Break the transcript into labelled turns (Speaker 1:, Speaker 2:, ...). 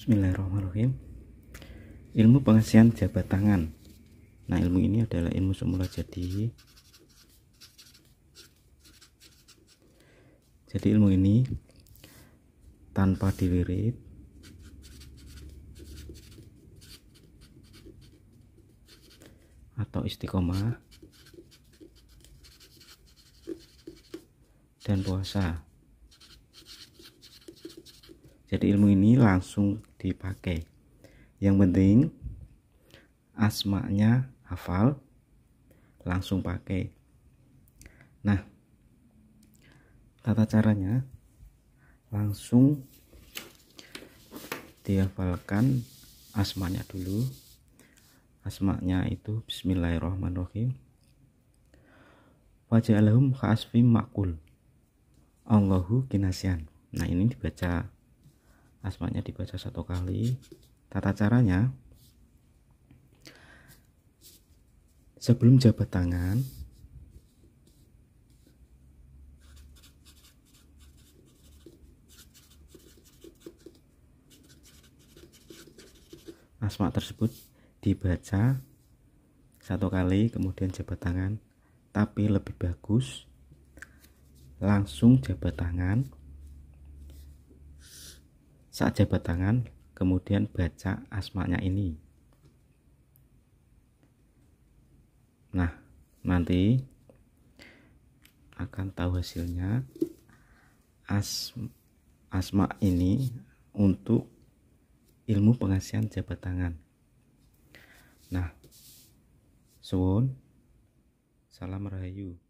Speaker 1: Bismillahirrahmanirrahim. Ilmu pengasihan jabat tangan. Nah, ilmu ini adalah ilmu semula jadi. Jadi ilmu ini tanpa dilirik atau istiqomah dan puasa. Jadi ilmu ini langsung dipakai yang penting asmanya hafal langsung pakai nah tata caranya langsung dihafalkan asmanya dulu asmanya itu bismillahirrahmanirrahim wajah alhum khasfim makul Allahu kinasyan nah ini dibaca asmanya dibaca satu kali tata caranya sebelum jabat tangan asma tersebut dibaca satu kali kemudian jabat tangan tapi lebih bagus langsung jabat tangan saat jabat tangan kemudian baca asmanya ini nah nanti akan tahu hasilnya as asma ini untuk ilmu pengasihan jabat tangan nah suwun salam rahayu